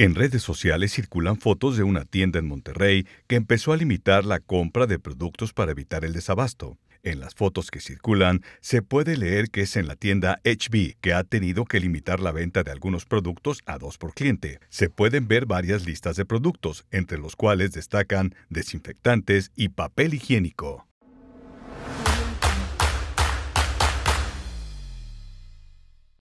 En redes sociales circulan fotos de una tienda en Monterrey que empezó a limitar la compra de productos para evitar el desabasto. En las fotos que circulan se puede leer que es en la tienda HB que ha tenido que limitar la venta de algunos productos a dos por cliente. Se pueden ver varias listas de productos, entre los cuales destacan desinfectantes y papel higiénico.